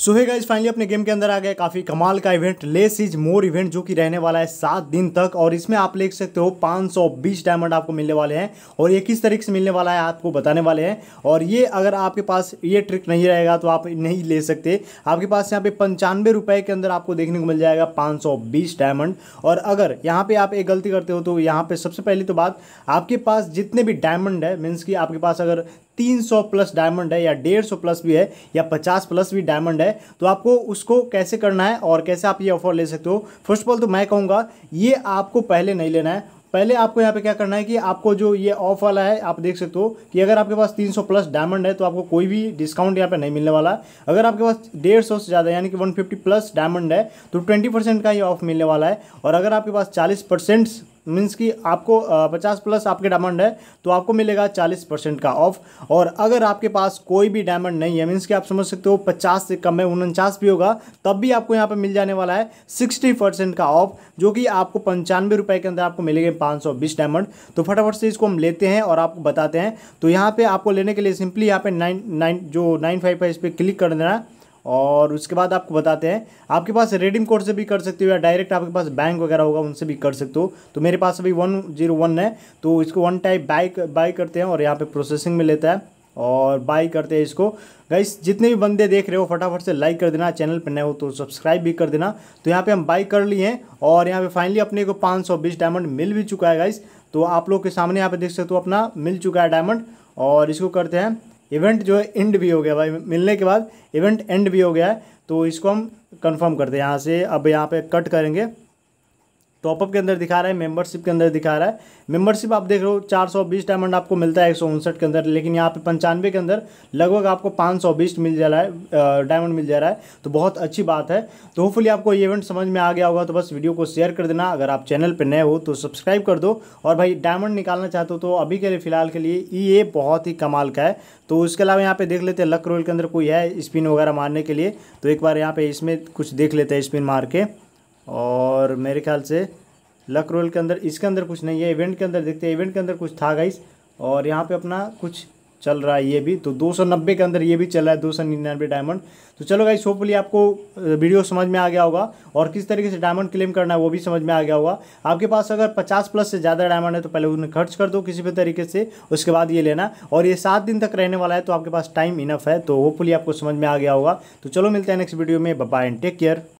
सो है guys finally अपने game के अंदर आ गए काफ़ी कमाल का event less is more event जो कि रहने वाला है सात दिन तक और इसमें आप ले सकते हो 520 डायमंड आपको मिलने वाले हैं और ये किस तरीके से मिलने वाला है आपको बताने वाले हैं और ये अगर आपके पास ये ट्रिक नहीं रहेगा तो आप नहीं ले सकते आपके पास यहाँ पे पंचानवे रुपये के अंदर आपको देखने को मिल जाएगा पाँच डायमंड और अगर यहाँ पर आप एक गलती करते हो तो यहाँ पर सबसे पहली तो बात आपके पास जितने भी डायमंड है मीन्स कि आपके पास अगर 300 प्लस डायमंड है या 150 प्लस भी है या 50 प्लस भी डायमंड है है तो आपको उसको कैसे करना है और कैसे आप ये ऑफर ले सकते हो फर्स्ट ऑफ ऑल तो मैं कहूँगा ये आपको पहले नहीं लेना है पहले आपको यहाँ पे क्या करना है कि आपको जो ये ऑफ वाला है आप देख सकते हो कि अगर आपके पास 300 प्लस डायमंड है तो आपको कोई भी डिस्काउंट यहाँ पे नहीं मिलने वाला है अगर आपके पास डेढ़ सौ से ज़्यादा यानी कि 150 प्लस डायमंड है तो 20 परसेंट का ये ऑफ मिलने वाला है और अगर आपके पास 40 परसेंट मीन्स कि आपको पचास प्लस आपके डायमंड है तो आपको मिलेगा चालीस परसेंट का ऑफ और अगर आपके पास कोई भी डायमंड नहीं है मीन्स कि आप समझ सकते हो पचास से कम है उनचास भी होगा तब भी आपको यहाँ पर मिल जाने वाला है सिक्सटी परसेंट का ऑफ जो कि आपको पंचानवे रुपए के अंदर आपको मिलेगा पाँच सौ बीस डायमंड तो फटाफट से इसको हम लेते हैं और आपको बताते हैं तो यहाँ पर आपको लेने के लिए सिंपली यहाँ पे नाइन नाइन जो नाइन फाइव है इस पर क्लिक कर देना है और उसके बाद आपको बताते हैं आपके पास रेडीम कोड से भी कर सकते हो या डायरेक्ट आपके पास बैंक वगैरह होगा उनसे भी कर सकते हो तो मेरे पास अभी वन जीरो वन है तो इसको वन टाइप बाई बाई करते हैं और यहाँ पर प्रोसेसिंग में लेता है और बाई करते हैं इसको गाइस जितने भी बंदे देख रहे हो फटाफट से लाइक कर देना चैनल पर नए हो तो सब्सक्राइब भी कर देना तो यहाँ पर हम बाई कर लिए हैं और यहाँ पर फाइनली अपने को बीस डायमंड मिल भी चुका है गाइस तो आप लोग के सामने यहाँ पर देख सकते हो अपना मिल चुका है डायमंड और इसको करते हैं इवेंट जो है एंड भी हो गया भाई मिलने के बाद इवेंट एंड भी हो गया है तो इसको हम कंफर्म करते हैं यहाँ से अब यहाँ पे कट करेंगे टॉपअप के अंदर दिखा रहा है मेंबरशिप के अंदर दिखा रहा है मेंबरशिप आप देख रहे हो चार सौ बीस डायमंड आपको मिलता है एक के अंदर लेकिन यहाँ पे पंचानवे के अंदर लगभग आपको पाँच सौ बीस मिल जा रहा है डायमंड मिल जा रहा है तो बहुत अच्छी बात है तो होपफुली आपको ये इवेंट समझ में आ गया होगा तो बस वीडियो को शेयर कर देना अगर आप चैनल पर नए हो तो सब्सक्राइब कर दो और भाई डायमंड निकालना चाहते हो तो अभी के लिए फ़िलहाल के लिए ये बहुत ही कमाल का है तो उसके अलावा यहाँ पे देख लेते हैं लक रोल के अंदर कोई है स्पिन वगैरह मारने के लिए तो एक बार यहाँ पे इसमें कुछ देख लेते हैं स्पिन मार के और मेरे ख्याल से लक रोल के अंदर इसके अंदर कुछ नहीं है इवेंट के अंदर देखते हैं इवेंट के अंदर कुछ था गाइस और यहाँ पे अपना कुछ चल रहा है ये भी तो 290 के अंदर ये भी चल रहा है दो सौ निन्यानवे डायमंड तो चलो गाइस होपफुली आपको वीडियो समझ में आ गया होगा और किस तरीके से डायमंड क्लेम करना है वो भी समझ में आ गया होगा आपके पास अगर 50 प्लस से ज़्यादा डायमंड है तो पहले उन्हें खर्च कर दो किसी भी तरीके से उसके बाद ये लेना और ये सात दिन तक रहने वाला है तो आपके पास टाइम इनफ है तो होपफुली आपको समझ में आ गया होगा तो चलो मिलते हैं नेक्स्ट वीडियो में बाय एंड टेक केयर